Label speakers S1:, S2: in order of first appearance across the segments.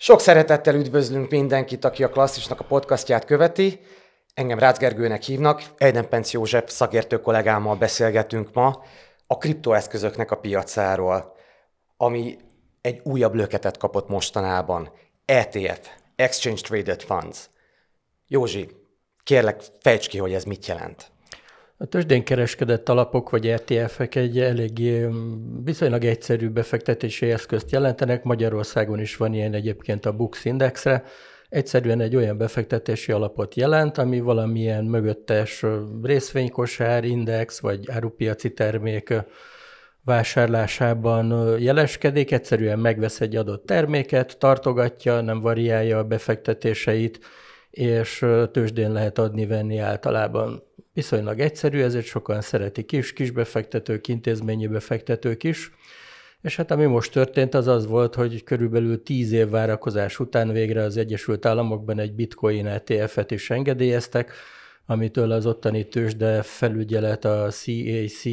S1: Sok szeretettel üdvözlünk mindenkit, aki a Klasszisnak a podcastját követi. Engem Rácz Gergőnek hívnak, Ejdenpenc József szakértő kollégámmal beszélgetünk ma a kriptoeszközöknek a piacáról, ami egy újabb löketet kapott mostanában. ETF, Exchange Traded Funds. Józsi, kérlek, fejtsd ki, hogy ez mit jelent.
S2: A tőzsdén kereskedett alapok vagy ETF-ek egy elég mm, viszonylag egyszerű befektetési eszközt jelentenek. Magyarországon is van ilyen egyébként a Bux Indexre. Egyszerűen egy olyan befektetési alapot jelent, ami valamilyen mögöttes részvénykosár, index vagy árupiaci termék vásárlásában jeleskedik, egyszerűen megvesz egy adott terméket, tartogatja, nem variálja a befektetéseit, és tőzsdén lehet adni-venni általában. Viszonylag egyszerű, ezért sokan szeretik is, kisbefektetők, intézményi befektetők is. És hát ami most történt, az az volt, hogy körülbelül tíz év várakozás után végre az Egyesült Államokban egy bitcoin ETF-et is engedélyeztek, amitől az ottani tőzsde felügyelet a CAC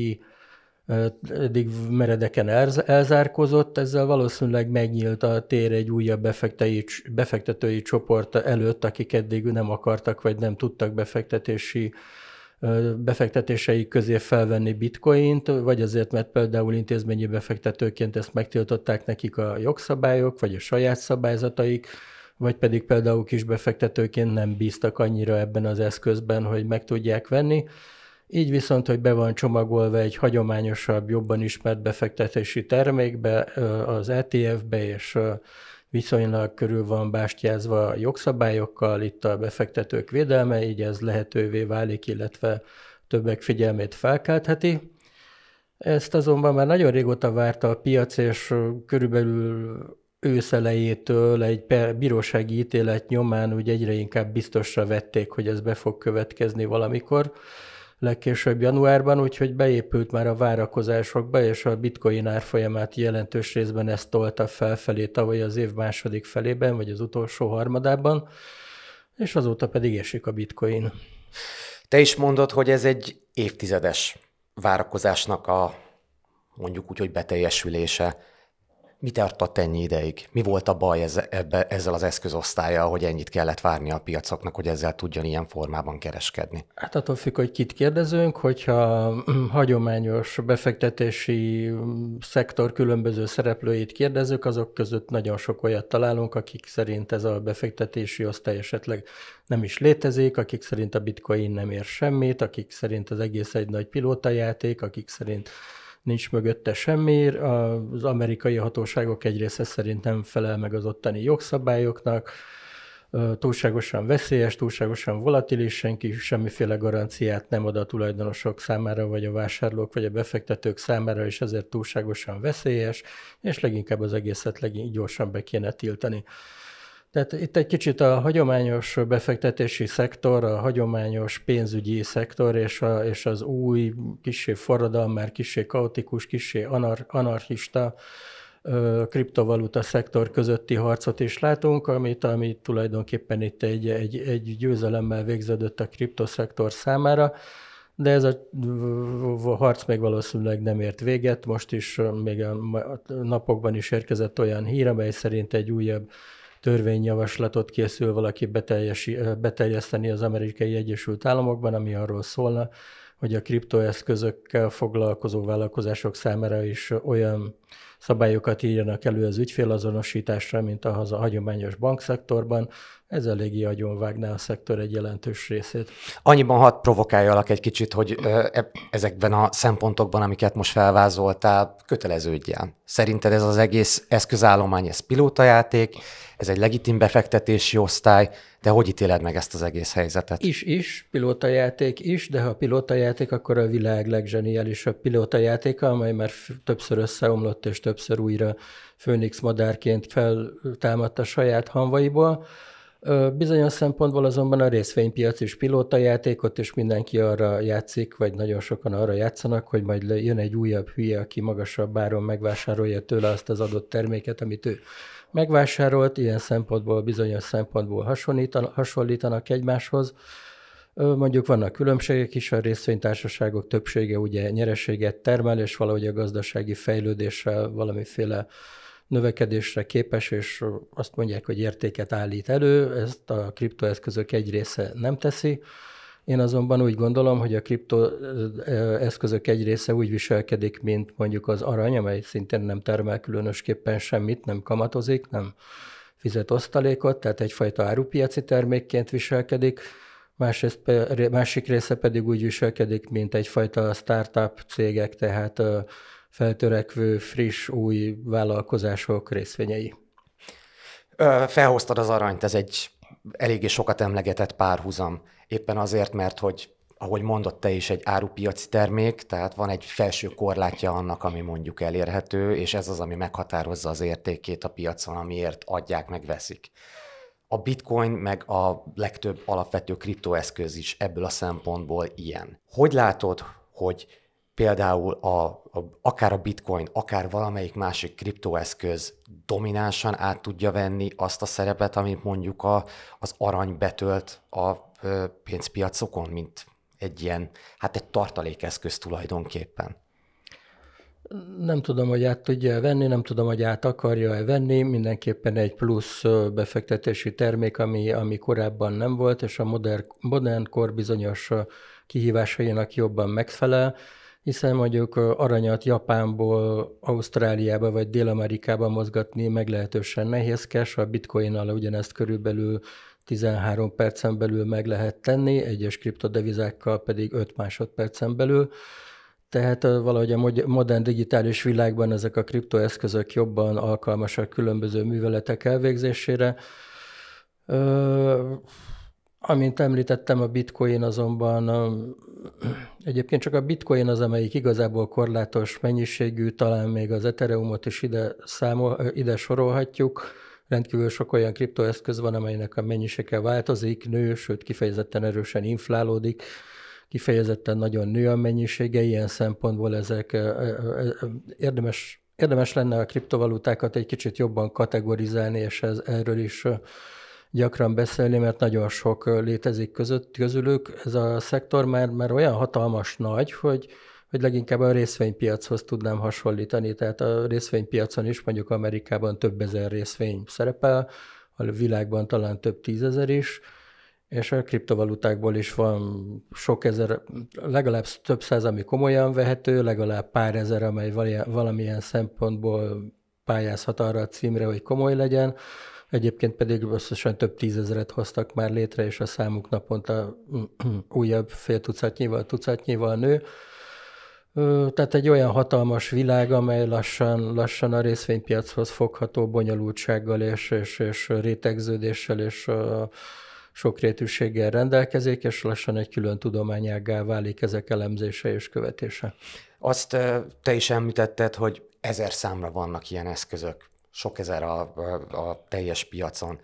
S2: eddig meredeken elzárkozott, ezzel valószínűleg megnyílt a tér egy újabb befektetői, befektetői csoport előtt, akik eddig nem akartak vagy nem tudtak befektetési befektetéseik közé felvenni bitcoint, vagy azért, mert például intézményi befektetőként ezt megtiltották nekik a jogszabályok, vagy a saját szabályzataik, vagy pedig például kis befektetőként nem bíztak annyira ebben az eszközben, hogy meg tudják venni. Így viszont, hogy be van csomagolva egy hagyományosabb, jobban ismert befektetési termékbe, az ETF-be és viszonylag körül van bástyázva jogszabályokkal, itt a befektetők védelme, így ez lehetővé válik, illetve többek figyelmét felkeltheti. Ezt azonban már nagyon régóta várta a piac, és körülbelül őszelejétől egy bírósági ítélet nyomán úgy egyre inkább biztosra vették, hogy ez be fog következni valamikor legkésőbb januárban, úgyhogy beépült már a várakozásokba, és a bitcoin árfolyamát jelentős részben ezt tolta felfelé tavaly az év második felében, vagy az utolsó harmadában, és azóta pedig esik a bitcoin.
S1: Te is mondod, hogy ez egy évtizedes várakozásnak a mondjuk úgy, hogy beteljesülése mi tartott ennyi ideig? Mi volt a baj ez, ebbe, ezzel az eszközosztályjal, hogy ennyit kellett várni a piacoknak, hogy ezzel tudjon ilyen formában kereskedni?
S2: Hát attól függ, hogy kit kérdezünk, hogyha hagyományos befektetési mm, szektor különböző szereplőit kérdezők azok között nagyon sok olyat találunk, akik szerint ez a befektetési osztály esetleg nem is létezik, akik szerint a bitcoin nem ér semmit, akik szerint az egész egy nagy pilótajáték, akik szerint nincs mögötte semmi, az amerikai hatóságok egyrészt szerint nem felel meg az ottani jogszabályoknak, túlságosan veszélyes, túlságosan volatilis, senki semmiféle garanciát nem ad a tulajdonosok számára, vagy a vásárlók, vagy a befektetők számára, és ezért túlságosan veszélyes, és leginkább az egészet legin gyorsan be kéne tiltani. Tehát itt egy kicsit a hagyományos befektetési szektor, a hagyományos pénzügyi szektor és, a, és az új, kisé mert kisé kaotikus, kisé anar, anarchista kriptovaluta szektor közötti harcot is látunk, amit, ami tulajdonképpen itt egy, egy, egy győzelemmel végződött a kriptoszektor számára, de ez a harc még valószínűleg nem ért véget. Most is még a napokban is érkezett olyan hír, amely szerint egy újabb törvényjavaslatot készül valaki beteljeszteni az amerikai Egyesült Államokban, ami arról szólna, hogy a kriptoeszközökkel foglalkozó vállalkozások számára is olyan szabályokat írjanak elő az ügyfélazonosításra, mint ahhoz a hagyományos bankszektorban, ez eléggé agyonvágná a szektor egy jelentős részét.
S1: Annyiban hadd provokáljalak egy kicsit, hogy e, ezekben a szempontokban, amiket most felvázoltál, köteleződjen. Szerinted ez az egész eszközállomány, ez pilótajáték, ez egy legitim befektetési osztály, de hogy ítéled meg ezt az egész helyzetet?
S2: Is, is, pilótajáték is, de ha pilótajáték, akkor a világ legzseniálisabb pilótajátéka, amely már többször összeomlott és több többször újra főnix madárként feltámadt a saját hanvaiból. Bizonyos szempontból azonban a részvénypiac is pilóta játékot, és mindenki arra játszik, vagy nagyon sokan arra játszanak, hogy majd jön egy újabb hülye, aki magasabb áron megvásárolja tőle azt az adott terméket, amit ő megvásárolt, ilyen szempontból bizonyos szempontból hasonlítanak egymáshoz. Mondjuk vannak különbségek is, a részvénytársaságok többsége ugye nyereséget termel, és valahogy a gazdasági fejlődéssel valamiféle növekedésre képes, és azt mondják, hogy értéket állít elő, ezt a kriptoeszközök egy része nem teszi. Én azonban úgy gondolom, hogy a kriptoeszközök egy része úgy viselkedik, mint mondjuk az arany, amely szintén nem termel különösképpen semmit, nem kamatozik, nem fizet osztalékot, tehát egyfajta árupiaci termékként viselkedik, másrészt, másik része pedig úgy viselkedik, mint egyfajta startup cégek, tehát feltörekvő, friss, új vállalkozások részvényei.
S1: felhoztad az aranyt, ez egy eléggé sokat emlegetett párhuzam. Éppen azért, mert hogy ahogy mondott te is, egy árupiaci termék, tehát van egy felső korlátja annak, ami mondjuk elérhető, és ez az, ami meghatározza az értékét a piacon, amiért adják, meg veszik. A bitcoin meg a legtöbb alapvető kriptoeszköz is ebből a szempontból ilyen. Hogy látod, hogy például a, a, akár a bitcoin, akár valamelyik másik kriptoeszköz dominánsan át tudja venni azt a szerepet, amit mondjuk a, az arany betölt a pénzpiacokon, mint egy ilyen, hát egy tartalékeszköz tulajdonképpen.
S2: Nem tudom, hogy át tudja venni, nem tudom, hogy át akarja-e venni, mindenképpen egy plusz befektetési termék, ami, ami korábban nem volt, és a modern, modern kor bizonyos kihívásainak jobban megfelel, hiszen mondjuk aranyat Japánból Ausztráliába vagy Dél-Amerikába mozgatni meglehetősen nehézkes, a bitcoinnal ugyanezt körülbelül 13 percen belül meg lehet tenni, egyes kriptodevizákkal pedig 5 másodpercen belül, tehát valahogy a modern digitális világban ezek a kriptoeszközök jobban alkalmasak különböző műveletek elvégzésére. Ö, amint említettem, a bitcoin azonban egyébként csak a bitcoin az, amelyik igazából korlátos mennyiségű, talán még az Ethereumot is ide, számol, ide sorolhatjuk. Rendkívül sok olyan kriptoeszköz van, amelynek a mennyisége változik, nő, sőt kifejezetten erősen inflálódik kifejezetten nagyon nő a mennyisége, ilyen szempontból ezek érdemes Érdemes lenne a kriptovalutákat egy kicsit jobban kategorizálni, és ez, erről is gyakran beszélni, mert nagyon sok létezik között, közülük. Ez a szektor már, már olyan hatalmas nagy, hogy, hogy leginkább a részvénypiachoz tudnám hasonlítani. Tehát a részvénypiacon is mondjuk Amerikában több ezer részvény szerepel, a világban talán több tízezer is, és a kriptovalutákból is van sok ezer, legalább több száz, ami komolyan vehető, legalább pár ezer, amely valamilyen szempontból pályázhat arra a címre, hogy komoly legyen. Egyébként pedig összesen több tízezeret hoztak már létre, és a számuk naponta újabb fél tucatnyival, tucatnyival nő. Tehát egy olyan hatalmas világ, amely lassan, lassan a részvénypiachoz fogható bonyolultsággal és, és, és rétegződéssel és sokrétűséggel rendelkezik, és lassan egy külön tudományággá válik ezek elemzése és követése.
S1: Azt te is említetted, hogy ezer számra vannak ilyen eszközök, sok ezer a, a teljes piacon.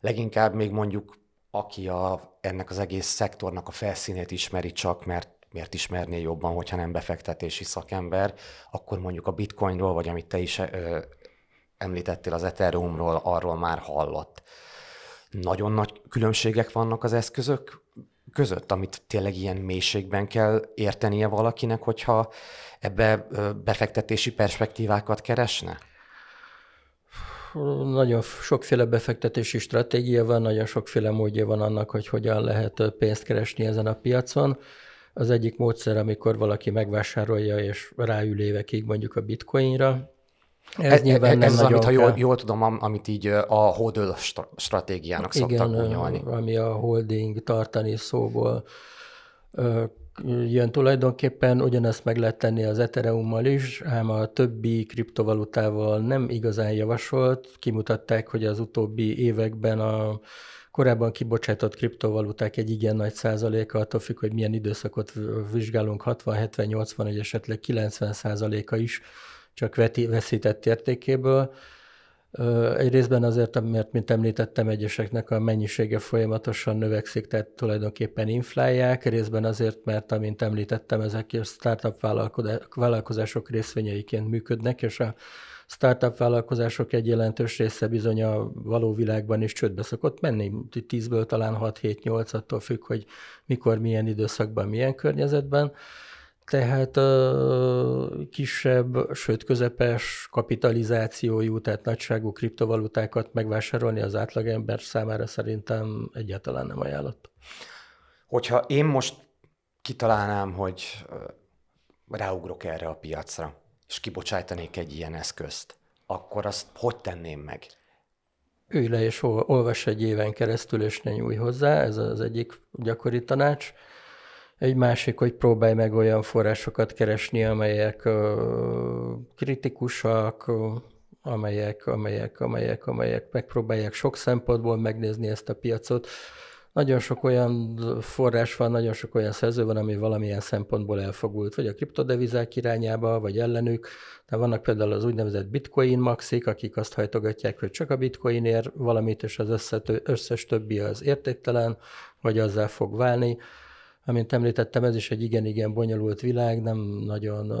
S1: Leginkább még mondjuk, aki a, ennek az egész szektornak a felszínét ismeri csak, mert miért ismerné jobban, hogyha nem befektetési szakember, akkor mondjuk a bitcoinról, vagy amit te is ö, említettél az Ethereumról, arról már hallott nagyon nagy különbségek vannak az eszközök között, amit tényleg ilyen mélységben kell értenie valakinek, hogyha ebbe befektetési perspektívákat keresne?
S2: Nagyon sokféle befektetési stratégia van, nagyon sokféle módja van annak, hogy hogyan lehet pénzt keresni ezen a piacon. Az egyik módszer, amikor valaki megvásárolja és ráül évekig
S1: mondjuk a bitcoinra, ez, ez nyilván ez, nem az, amit, ha jól, jól tudom, amit így a holdöl stratégiának Igen, szoktak gúnyolni.
S2: ami a holding tartani szóból jön tulajdonképpen, ugyanezt meg lehet tenni az Ethereummal is, ám a többi kriptovalutával nem igazán javasolt. Kimutatták, hogy az utóbbi években a korábban kibocsátott kriptovaluták egy igen nagy százaléka, attól függ, hogy milyen időszakot vizsgálunk, 60, 70, 80, vagy esetleg 90 százaléka is csak veti, veszített értékéből. Egy részben azért, mert, mint említettem, egyeseknek a mennyisége folyamatosan növekszik, tehát tulajdonképpen inflálják, részben azért, mert, amint említettem, ezek a startup vállalkozások részvényeiként működnek, és a startup vállalkozások egy jelentős része bizony a való világban is csődbe szokott menni. 10 tízből talán 6-7-8, attól függ, hogy mikor, milyen időszakban, milyen környezetben tehát kisebb, sőt közepes kapitalizációjú, tehát nagyságú kriptovalutákat megvásárolni
S1: az átlagember számára szerintem egyáltalán nem ajánlott. Hogyha én most kitalálnám, hogy ráugrok erre a piacra, és kibocsájtanék egy ilyen eszközt, akkor azt hogy tenném meg? Ülj
S2: le és olvas egy éven keresztül, és ne nyúj hozzá, ez az egyik gyakori tanács. Egy másik, hogy próbálj meg olyan forrásokat keresni, amelyek kritikusak, amelyek, amelyek, amelyek, amelyek megpróbálják sok szempontból megnézni ezt a piacot. Nagyon sok olyan forrás van, nagyon sok olyan szerző van, ami valamilyen szempontból elfogult, vagy a kriptodevizák irányába, vagy ellenük. De vannak például az úgynevezett bitcoin maxik, akik azt hajtogatják, hogy csak a bitcoin ér valamit, és az összes többi az értéktelen, vagy azzal fog válni. Amint említettem, ez is egy igen-igen bonyolult világ, nem nagyon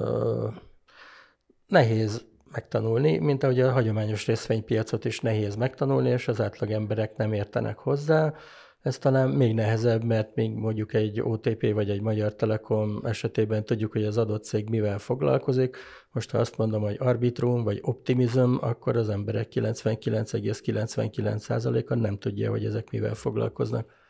S2: nehéz megtanulni, mint ahogy a hagyományos részvénypiacot is nehéz megtanulni, és az átlag emberek nem értenek hozzá. Ez talán még nehezebb, mert még mondjuk egy OTP vagy egy Magyar Telekom esetében tudjuk, hogy az adott cég mivel foglalkozik. Most ha azt mondom, hogy arbitrum vagy optimizm, akkor az emberek 99,99%-a nem tudja, hogy ezek mivel foglalkoznak.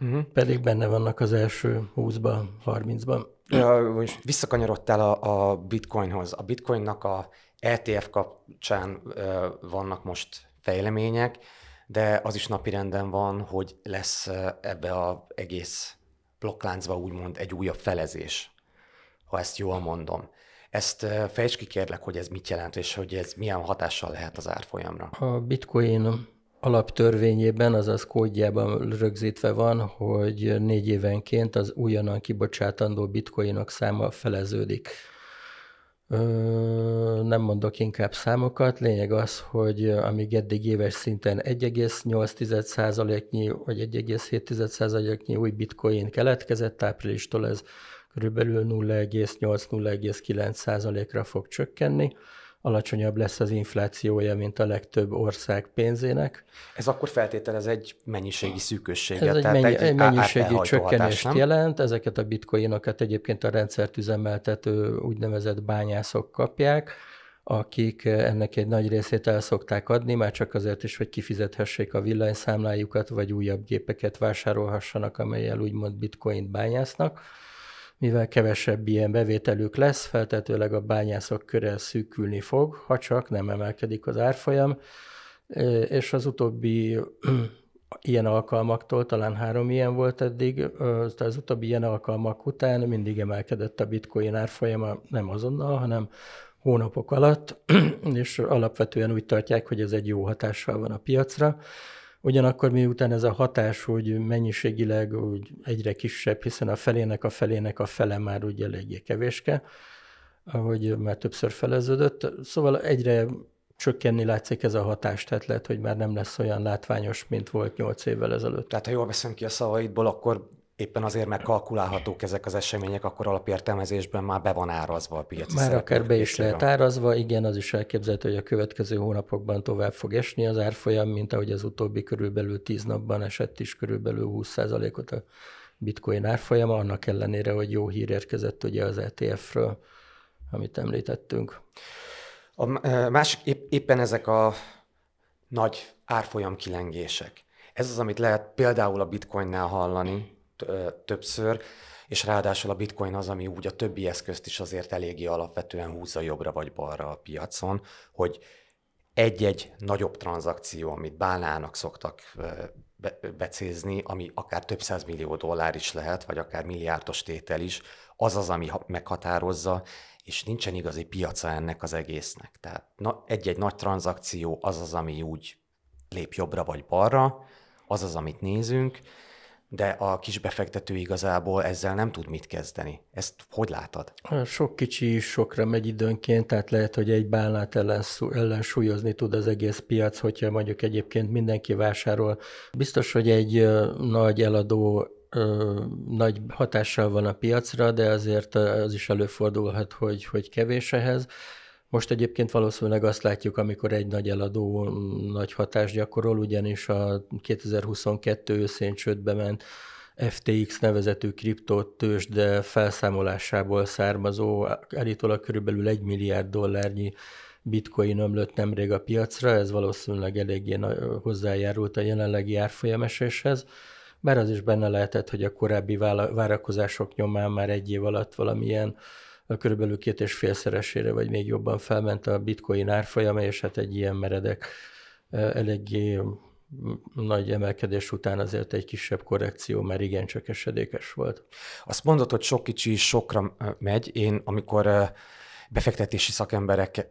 S2: Uh-huh. Pedig benne vannak az első 20-ban, 30-ban.
S1: Ja, most visszakanyarodtál a, a bitcoinhoz. A bitcoinnak a ETF kapcsán ö, vannak most fejlemények, de az is napirenden van, hogy lesz ebbe az egész blokkláncba úgymond egy újabb felezés, ha ezt jól mondom. Ezt fejtsd ki kérlek, hogy ez mit jelent, és hogy ez milyen hatással lehet az árfolyamra.
S2: A bitcoin alaptörvényében, azaz kódjában rögzítve van, hogy négy évenként az újonnan kibocsátandó bitcoinok száma feleződik. Ö, nem mondok inkább számokat, lényeg az, hogy amíg eddig éves szinten 1,8%-nyi vagy 1,7%-nyi új bitcoin keletkezett, áprilistól ez körülbelül 0,8-0,9%-ra fog csökkenni alacsonyabb lesz az inflációja, mint a legtöbb ország pénzének.
S1: Ez akkor feltételez egy mennyiségi szűkösséget. Ez egy, mennyi, egy mennyiségi csökkenést hatás, jelent,
S2: ezeket a bitcoinokat egyébként a rendszert üzemeltető úgynevezett bányászok kapják, akik ennek egy nagy részét el szokták adni, már csak azért is, hogy kifizethessék a villanyszámlájukat, vagy újabb gépeket vásárolhassanak, amelyel úgymond bitcoint bányásznak mivel kevesebb ilyen bevételük lesz, feltetőleg a bányászok köre szűkülni fog, ha csak nem emelkedik az árfolyam, és az utóbbi ilyen alkalmaktól, talán három ilyen volt eddig, az utóbbi ilyen alkalmak után mindig emelkedett a bitcoin árfolyama, nem azonnal, hanem hónapok alatt, és alapvetően úgy tartják, hogy ez egy jó hatással van a piacra. Ugyanakkor miután ez a hatás hogy mennyiségileg úgy egyre kisebb, hiszen a felének a felének a fele már úgy eléggé kevéske, ahogy már többször feleződött, szóval egyre csökkenni látszik ez a hatás, tehát lehet, hogy már nem lesz olyan
S1: látványos, mint volt nyolc évvel ezelőtt. Tehát ha jól veszem ki a szavaidból, akkor éppen azért, mert kalkulálhatók ezek az események, akkor alapértelmezésben már be van árazva a piac. Már akár be is lehet
S2: árazva, igen, az is elképzelhető, hogy a következő hónapokban tovább fog esni az árfolyam, mint ahogy az utóbbi körülbelül 10 napban esett is körülbelül 20%-ot a bitcoin árfolyama, annak ellenére, hogy jó hír érkezett ugye az ETF-ről, amit említettünk.
S1: A másik, épp, éppen ezek a nagy árfolyam kilengések. Ez az, amit lehet például a bitcoinnál hallani, többször, és ráadásul a bitcoin az, ami úgy a többi eszközt is azért eléggé alapvetően húzza jobbra vagy balra a piacon, hogy egy-egy nagyobb tranzakció, amit bánának szoktak becézni, ami akár több száz millió dollár is lehet, vagy akár milliárdos tétel is, az az, ami meghatározza, és nincsen igazi piaca ennek az egésznek. Tehát egy-egy nagy tranzakció az az, ami úgy lép jobbra vagy balra, az az, amit nézünk, de a kis befektető igazából ezzel nem tud mit kezdeni. Ezt hogy látod?
S2: Sok kicsi sokra megy időnként, tehát lehet, hogy egy bánát ellensúlyozni tud az egész piac, hogyha mondjuk egyébként mindenki vásárol. Biztos, hogy egy nagy eladó ö, nagy hatással van a piacra, de azért az is előfordulhat, hogy, hogy kevés ehhez. Most egyébként valószínűleg azt látjuk, amikor egy nagy eladó mm, nagy hatást gyakorol, ugyanis a 2022 őszén csődbe ment FTX nevezetű de felszámolásából származó, állítólag körülbelül egy milliárd dollárnyi bitcoin ömlött nemrég a piacra, ez valószínűleg eléggé hozzájárult a jelenlegi árfolyameséshez, bár az is benne lehetett, hogy a korábbi várakozások nyomán már egy év alatt valamilyen körülbelül két és félszeresére, vagy még jobban felment a bitcoin árfolyama, és hát egy ilyen meredek, eléggé nagy emelkedés után azért egy kisebb korrekció, mert igencsak esedékes volt.
S1: Azt mondod, hogy sok kicsi sokra megy. Én, amikor befektetési szakembereket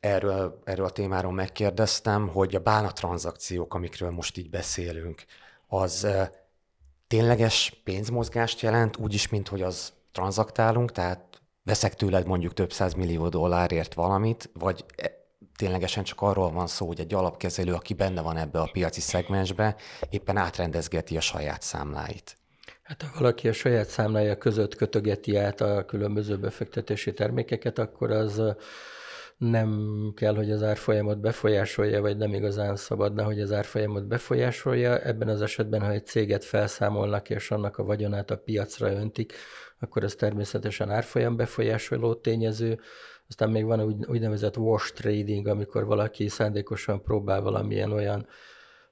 S1: erről, erről a témáról megkérdeztem, hogy a bánatranszakciók, amikről most így beszélünk, az tényleges pénzmozgást jelent, úgyis, mint hogy az tranzaktálunk, tehát veszek tőled mondjuk több száz millió dollárért valamit, vagy e, ténylegesen csak arról van szó, hogy egy alapkezelő, aki benne van ebbe a piaci szegmensbe, éppen átrendezgeti a saját számláit.
S2: Hát ha valaki a saját számlája között kötögeti át a különböző befektetési termékeket, akkor az nem kell, hogy az árfolyamat befolyásolja, vagy nem igazán szabadna, hogy az árfolyamat befolyásolja. Ebben az esetben, ha egy céget felszámolnak és annak a vagyonát a piacra öntik, akkor ez természetesen árfolyam befolyásoló tényező. Aztán még van úgy, úgynevezett wash trading, amikor valaki szándékosan próbál valamilyen olyan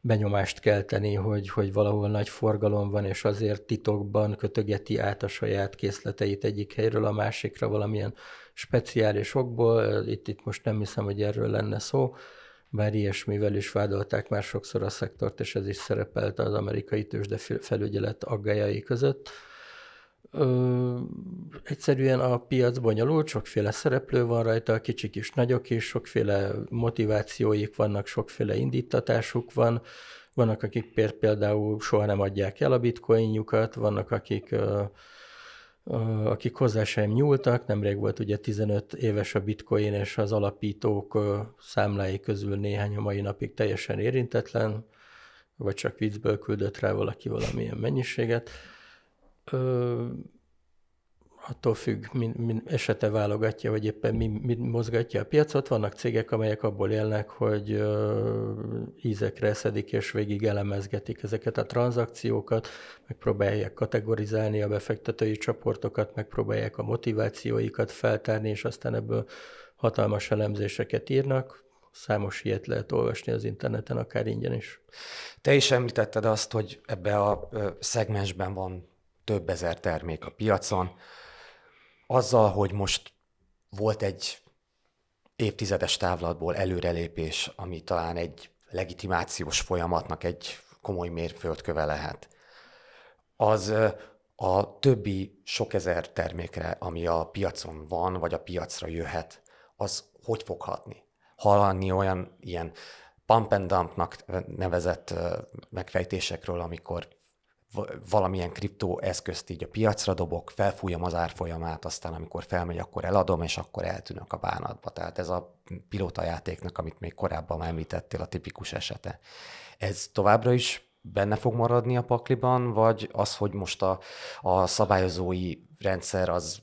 S2: benyomást kelteni, hogy, hogy valahol nagy forgalom van, és azért titokban kötögeti át a saját készleteit egyik helyről a másikra valamilyen speciális okból. Itt, itt most nem hiszem, hogy erről lenne szó, bár ilyesmivel is vádolták már sokszor a szektort, és ez is szerepelt az amerikai tőzsde felügyelet aggájai között. Ö, egyszerűen a piac bonyolult, sokféle szereplő van rajta, kicsik is, nagyok is, sokféle motivációik vannak, sokféle indítatásuk van. Vannak, akik például soha nem adják el a bitcoinjukat, vannak, akik ö, akik hozzá sem nyúltak. Nemrég volt ugye 15 éves a bitcoin, és az alapítók számlái közül néhány a mai napig teljesen érintetlen, vagy csak viccből küldött rá valaki valamilyen mennyiséget. Ö, attól függ, min, min esete válogatja, vagy éppen mi, mi mozgatja a piacot. Vannak cégek, amelyek abból élnek, hogy ö, ízekre szedik és végig elemezgetik ezeket a tranzakciókat, megpróbálják kategorizálni a befektetői csoportokat, megpróbálják a motivációikat feltárni, és aztán ebből hatalmas elemzéseket írnak. Számos ilyet lehet olvasni az interneten, akár ingyen is.
S1: Te is említetted azt, hogy ebbe a szegmensben van több ezer termék a piacon, azzal, hogy most volt egy évtizedes távlatból előrelépés, ami talán egy legitimációs folyamatnak egy komoly mérföldköve lehet. Az a többi sok ezer termékre, ami a piacon van, vagy a piacra jöhet, az hogy fog hatni? Hallani olyan ilyen pump and dumpnak nevezett megfejtésekről, amikor valamilyen kriptó eszközt így a piacra dobok, felfújom az árfolyamát, aztán amikor felmegy, akkor eladom, és akkor eltűnök a bánatba. Tehát ez a játéknak amit még korábban említettél, a tipikus esete. Ez továbbra is benne fog maradni a pakliban, vagy az, hogy most a, a szabályozói rendszer az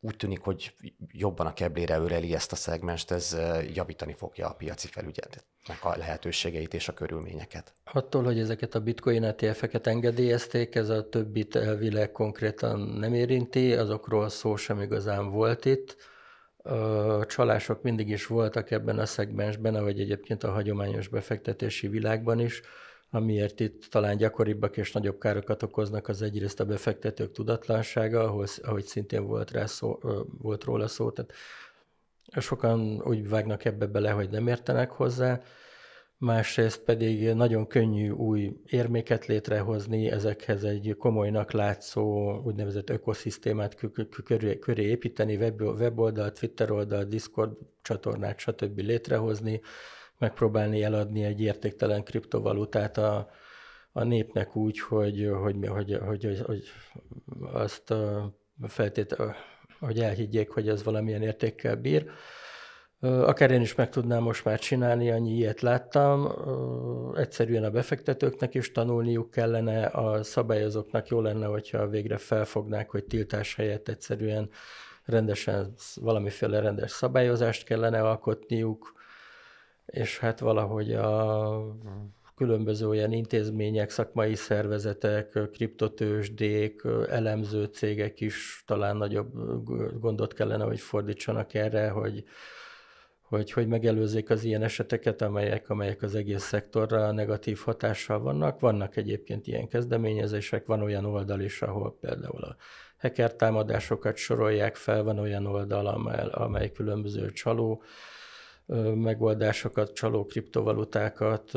S1: úgy tűnik, hogy jobban a keblére öleli ezt a szegmest, ez eh, javítani fogja a piaci felügyeletet? a lehetőségeit és a körülményeket.
S2: Attól, hogy ezeket a bitcoin ETF-eket engedélyezték, ez a többit elvileg konkrétan nem érinti, azokról szó sem igazán volt itt. A csalások mindig is voltak ebben a szegmensben, ahogy egyébként a hagyományos befektetési világban is, amiért itt talán gyakoribbak és nagyobb károkat okoznak az egyrészt a befektetők tudatlansága, ahhoz, ahogy szintén volt, rá szó, volt róla szó, tehát Sokan úgy vágnak ebbe bele, hogy nem értenek hozzá, másrészt pedig nagyon könnyű új érméket létrehozni, ezekhez egy komolynak látszó úgynevezett ökoszisztémát köré, köré építeni, web, weboldalt, Twitter oldalt, Discord csatornát, stb. létrehozni, megpróbálni eladni egy értéktelen kriptovalutát a, a népnek úgy, hogy, hogy, hogy, hogy, hogy azt feltétlenül hogy elhiggyék, hogy ez valamilyen értékkel bír. Akár én is meg tudnám most már csinálni, annyi ilyet láttam. Egyszerűen a befektetőknek is tanulniuk kellene, a szabályozóknak jó lenne, hogyha végre felfognák, hogy tiltás helyett egyszerűen rendesen, valamiféle rendes szabályozást kellene alkotniuk, és hát valahogy a különböző olyan intézmények, szakmai szervezetek, kriptotősdék, elemző cégek is talán nagyobb gondot kellene, hogy fordítsanak erre, hogy, hogy, hogy megelőzzék az ilyen eseteket, amelyek, amelyek az egész szektorra negatív hatással vannak. Vannak egyébként ilyen kezdeményezések, van olyan oldal is, ahol például a hacker támadásokat sorolják fel, van olyan oldal, amely, amely különböző csaló megoldásokat, csaló kriptovalutákat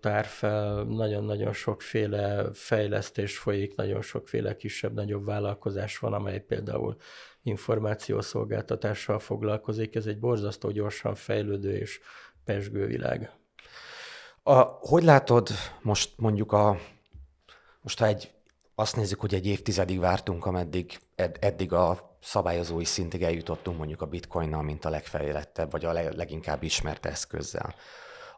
S2: tár fel, nagyon-nagyon sokféle fejlesztés folyik, nagyon sokféle kisebb-nagyobb vállalkozás van, amely például információszolgáltatással foglalkozik. Ez egy borzasztó gyorsan fejlődő és pesgő világ.
S1: A, hogy látod most mondjuk a, most ha egy, azt nézzük, hogy egy évtizedig vártunk, ameddig ed, eddig a szabályozói szintig eljutottunk mondjuk a bitcoinnal, mint a legfejlettebb, vagy a leginkább ismert eszközzel.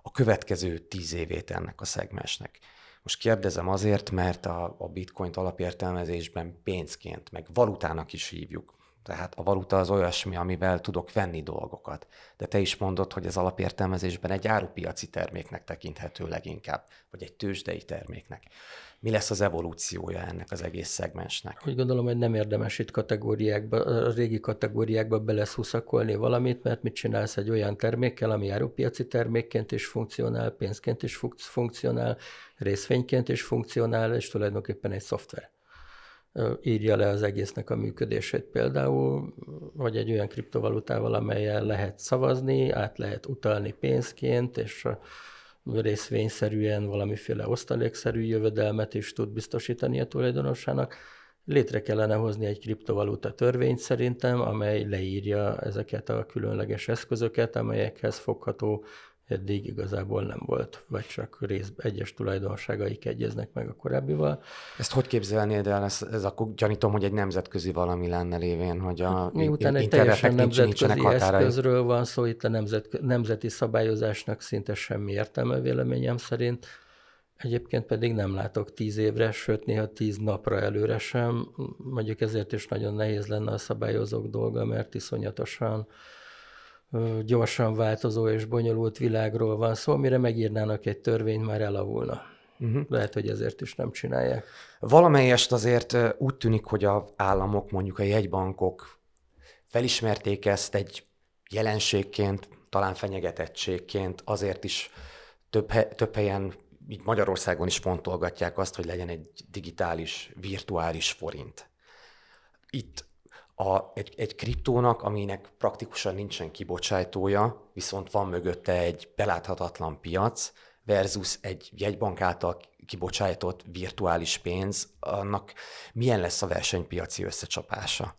S1: A következő tíz évét ennek a szegmensnek. Most kérdezem azért, mert a, a bitcoint alapértelmezésben pénzként, meg valutának is hívjuk. Tehát a valuta az olyasmi, amivel tudok venni dolgokat. De te is mondod, hogy ez alapértelmezésben egy árupiaci terméknek tekinthető leginkább, vagy egy tőzsdei terméknek. Mi lesz az evolúciója ennek az egész szegmensnek?
S2: Úgy gondolom, hogy nem érdemes itt kategóriákba, a régi kategóriákba beleszúszakolni valamit, mert mit csinálsz egy olyan termékkel, ami árupiaci termékként is funkcionál, pénzként is funkcionál, részvényként is funkcionál, és tulajdonképpen egy szoftver írja le az egésznek a működését például, vagy egy olyan kriptovalutával, amelyel lehet szavazni, át lehet utalni pénzként, és részvényszerűen valamiféle osztalékszerű jövedelmet is tud biztosítani a tulajdonosának. Létre kellene hozni egy kriptovaluta törvényt szerintem, amely leírja ezeket a különleges eszközöket, amelyekhez fogható eddig igazából nem volt, vagy csak rész egyes
S1: tulajdonságaik egyeznek meg a korábbival. Ezt hogy képzelnéd el? Ez, ez akkor gyanítom, hogy egy nemzetközi valami lenne lévén, hogy a hát Miután egy teljesen nemzetközi eszközről
S2: van szó, itt a nemzet, nemzeti szabályozásnak szinte semmi értelme véleményem szerint, Egyébként pedig nem látok tíz évre, sőt néha tíz napra előre sem. Mondjuk ezért is nagyon nehéz lenne a szabályozók dolga, mert iszonyatosan gyorsan változó és bonyolult világról van szó, mire megírnának egy törvényt, már elavulna.
S1: Uh-huh. Lehet, hogy ezért is nem csinálják. Valamelyest azért úgy tűnik, hogy a államok, mondjuk a jegybankok felismerték ezt egy jelenségként, talán fenyegetettségként, azért is több, he- több helyen, így Magyarországon is fontolgatják azt, hogy legyen egy digitális, virtuális forint. Itt a, egy, egy kriptónak, aminek praktikusan nincsen kibocsátója, viszont van mögötte egy beláthatatlan piac, versus egy jegybank által kibocsátott virtuális pénz, annak milyen lesz a versenypiaci összecsapása?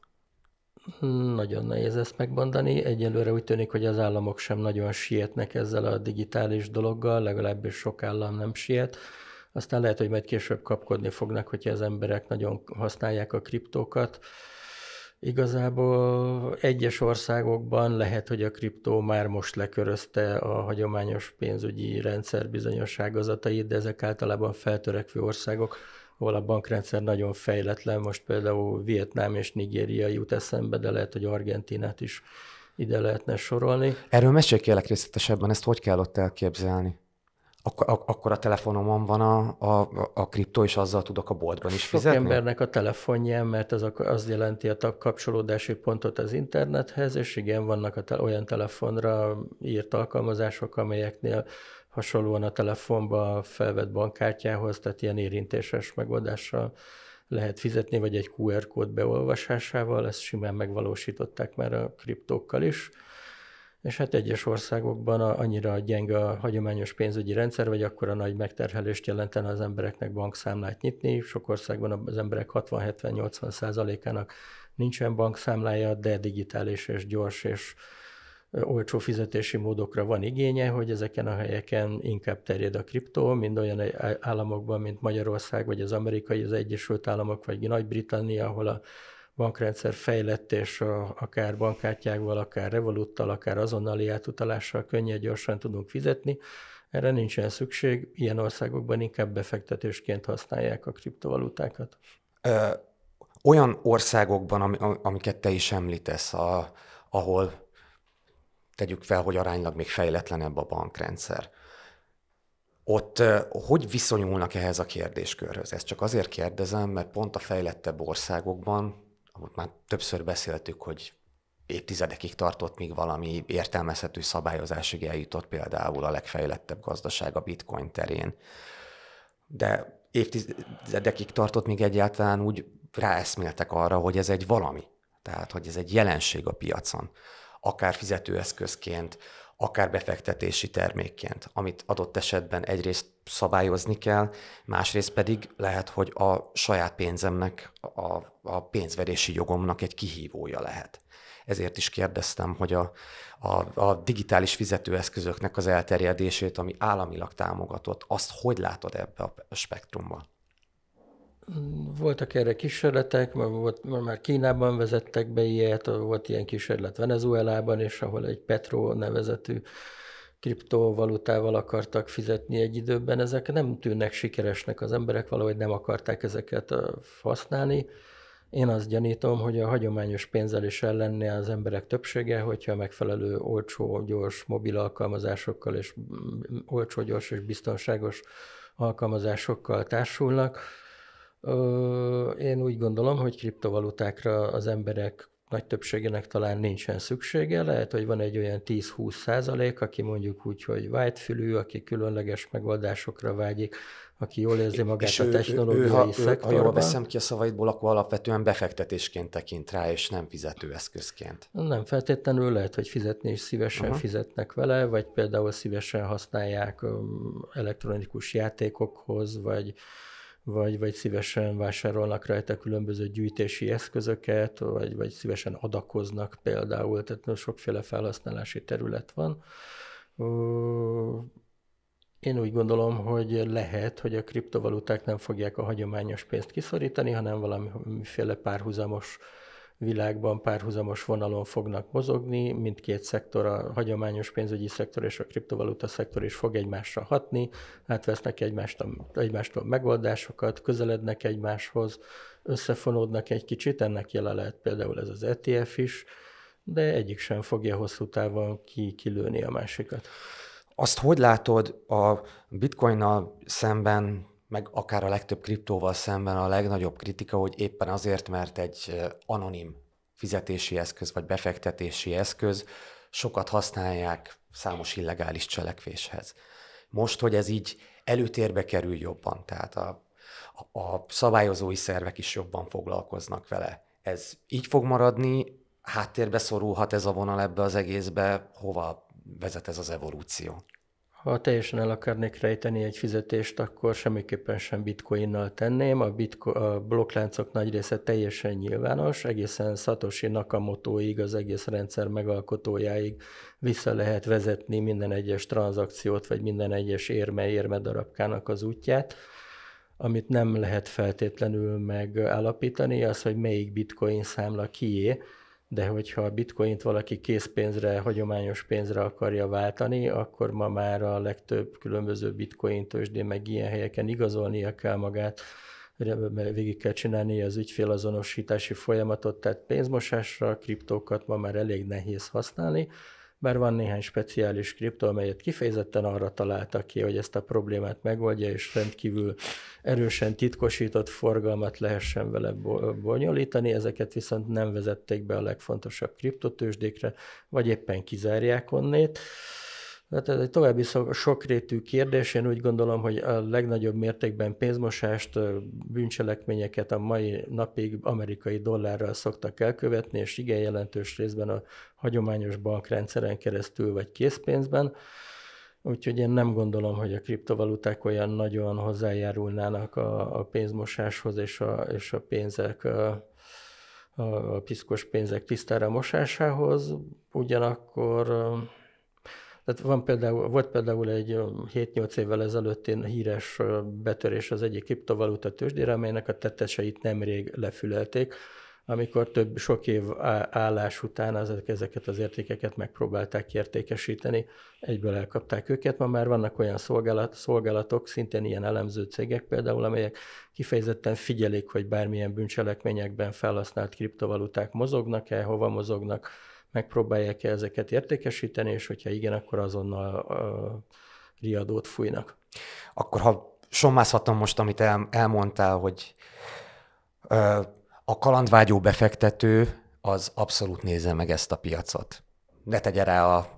S2: Nagyon nehéz ezt megmondani. Egyelőre úgy tűnik, hogy az államok sem nagyon sietnek ezzel a digitális dologgal, legalábbis sok állam nem siet. Aztán lehet, hogy majd később kapkodni fognak, hogyha az emberek nagyon használják a kriptókat. Igazából egyes országokban lehet, hogy a kriptó már most lekörözte a hagyományos pénzügyi rendszer bizonyos de ezek általában feltörekvő országok, ahol a bankrendszer nagyon fejletlen, most például Vietnám és Nigéria jut eszembe, de lehet, hogy Argentinát is ide lehetne sorolni.
S1: Erről mesélj kérlek részletesebben, ezt hogy kell ott elképzelni? akkor, ak- akkor a telefonomon van a, a, a kriptó, és azzal tudok a boltban is Sok fizetni? Sok
S2: embernek a telefonján, mert az, a, az jelenti a kapcsolódási pontot az internethez, és igen, vannak a te, olyan telefonra írt alkalmazások, amelyeknél hasonlóan a telefonba felvett bankkártyához, tehát ilyen érintéses megoldással lehet fizetni, vagy egy QR kód beolvasásával, ezt simán megvalósították már a kriptókkal is és hát egyes országokban a, annyira gyenge a hagyományos pénzügyi rendszer, vagy akkor a nagy megterhelést jelentene az embereknek bankszámlát nyitni. Sok országban az emberek 60-70-80 százalékának nincsen bankszámlája, de digitális és gyors és olcsó fizetési módokra van igénye, hogy ezeken a helyeken inkább terjed a kriptó, mind olyan államokban, mint Magyarország, vagy az amerikai, az Egyesült Államok, vagy Nagy-Britannia, ahol a bankrendszer fejlett, és a, akár bankkártyával, akár revoluttal, akár azonnali átutalással könnyen, gyorsan tudunk fizetni. Erre nincsen szükség, ilyen országokban inkább befektetésként használják a kriptovalutákat.
S1: Ö, olyan országokban, am, amiket te is említesz, a, ahol tegyük fel, hogy aránylag még fejletlenebb a bankrendszer. Ott hogy viszonyulnak ehhez a kérdéskörhöz? Ezt csak azért kérdezem, mert pont a fejlettebb országokban már többször beszéltük, hogy évtizedekig tartott, míg valami értelmezhető szabályozásig eljutott például a legfejlettebb gazdaság a bitcoin terén. De évtizedekig tartott, míg egyáltalán úgy ráeszméltek arra, hogy ez egy valami. Tehát, hogy ez egy jelenség a piacon. Akár fizetőeszközként, akár befektetési termékként, amit adott esetben egyrészt szabályozni kell, másrészt pedig lehet, hogy a saját pénzemnek, a, a pénzverési jogomnak egy kihívója lehet. Ezért is kérdeztem, hogy a, a, a digitális fizetőeszközöknek az elterjedését, ami államilag támogatott, azt hogy látod ebbe a spektrumban?
S2: Voltak erre kísérletek, mert volt, már Kínában vezettek be ilyet, volt ilyen kísérlet Venezuelában, és ahol egy Petro nevezetű kriptovalutával akartak fizetni egy időben. Ezek nem tűnnek sikeresnek, az emberek valahogy nem akarták ezeket használni. Én azt gyanítom, hogy a hagyományos pénzzel is ellenné az emberek többsége, hogyha megfelelő olcsó, gyors mobil alkalmazásokkal és olcsó, gyors és biztonságos alkalmazásokkal társulnak Ö, én úgy gondolom, hogy kriptovalutákra az emberek nagy többségének talán nincsen szüksége, lehet, hogy van egy olyan 10-20 százalék, aki mondjuk úgy, hogy whitefülű, aki különleges megoldásokra vágyik, aki jól érzi magát és a technológiai ő, ő, ő, ha, szektorban. Ha jól veszem
S1: ki a szavaidból, akkor alapvetően befektetésként tekint rá, és nem fizetőeszközként.
S2: Nem feltétlenül lehet, hogy fizetni is szívesen uh-huh. fizetnek vele, vagy például szívesen használják elektronikus játékokhoz, vagy vagy, vagy szívesen vásárolnak rajta különböző gyűjtési eszközöket, vagy, vagy szívesen adakoznak például, tehát sokféle felhasználási terület van. Én úgy gondolom, hogy lehet, hogy a kriptovaluták nem fogják a hagyományos pénzt kiszorítani, hanem valamiféle párhuzamos uh, világban párhuzamos vonalon fognak mozogni, mindkét szektor, a hagyományos pénzügyi szektor és a kriptovaluta szektor is fog egymásra hatni, átvesznek egymást a, egymástól megoldásokat, közelednek egymáshoz, összefonódnak egy kicsit, ennek jele lehet például ez az ETF is, de egyik sem fogja hosszú távon ki,
S1: kilőni a másikat. Azt hogy látod a bitcoinnal szemben meg akár a legtöbb kriptóval szemben a legnagyobb kritika, hogy éppen azért, mert egy anonim fizetési eszköz vagy befektetési eszköz sokat használják számos illegális cselekvéshez. Most, hogy ez így előtérbe kerül jobban, tehát a, a szabályozói szervek is jobban foglalkoznak vele. Ez így fog maradni, háttérbe szorulhat ez a vonal ebbe az egészbe, hova vezet ez az evolúció?
S2: Ha teljesen el akarnék rejteni egy fizetést, akkor semmiképpen sem bitcoinnal tenném. A, bitco- a blokkláncok nagy része teljesen nyilvános, egészen Satoshi Nakamotoig, az egész rendszer megalkotójáig vissza lehet vezetni minden egyes tranzakciót, vagy minden egyes érme, érme darabkának az útját amit nem lehet feltétlenül megállapítani, az, hogy melyik bitcoin számla kié, de hogyha a bitcoint valaki készpénzre, hagyományos pénzre akarja váltani, akkor ma már a legtöbb különböző bitcoin tőzsdén, meg ilyen helyeken igazolnia kell magát, végig kell csinálni az ügyfélazonosítási folyamatot, tehát pénzmosásra kriptókat ma már elég nehéz használni, bár van néhány speciális kripto, amelyet kifejezetten arra találtak ki, hogy ezt a problémát megoldja, és rendkívül erősen titkosított forgalmat lehessen vele bonyolítani, ezeket viszont nem vezették be a legfontosabb kriptotősdékre, vagy éppen kizárják onnét. Hát ez egy további sokrétű kérdés. Én úgy gondolom, hogy a legnagyobb mértékben pénzmosást, bűncselekményeket a mai napig amerikai dollárral szoktak elkövetni, és igen jelentős részben a hagyományos bankrendszeren keresztül vagy készpénzben. Úgyhogy én nem gondolom, hogy a kriptovaluták olyan nagyon hozzájárulnának a, a pénzmosáshoz és a, és a pénzek, a, a piszkos pénzek tisztára mosásához. Ugyanakkor tehát van például, volt például egy 7-8 évvel ezelőtt én híres betörés az egyik kriptovaluta tőzsdére, amelynek a tetteseit nemrég lefülelték, amikor több sok év állás után ezek, ezeket az értékeket megpróbálták értékesíteni, egyből elkapták őket. Ma már vannak olyan szolgálat, szolgálatok, szintén ilyen elemző cégek például, amelyek kifejezetten figyelik, hogy bármilyen bűncselekményekben felhasznált kriptovaluták mozognak-e, hova mozognak, megpróbálják-e ezeket értékesíteni, és hogyha igen, akkor azonnal uh, riadót
S1: fújnak. Akkor ha sommázhatom most, amit el, elmondtál, hogy ö, a kalandvágyó befektető az abszolút nézze meg ezt a piacot. Ne tegye rá a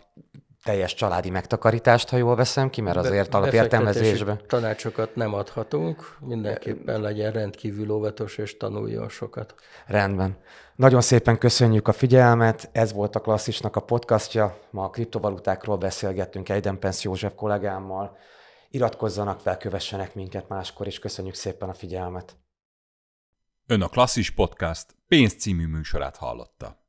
S1: teljes családi megtakarítást, ha jól veszem ki, mert azért Be, alapértelmezésben. Tanácsokat
S2: nem adhatunk, mindenképpen legyen rendkívül óvatos és tanuljon sokat.
S1: Rendben. Nagyon szépen köszönjük a figyelmet, ez volt a Klasszisnak a podcastja, ma a kriptovalutákról beszélgettünk Egyden Pence József kollégámmal. Iratkozzanak fel, kövessenek minket máskor, és köszönjük szépen a figyelmet. Ön a Klasszis Podcast pénz című műsorát hallotta.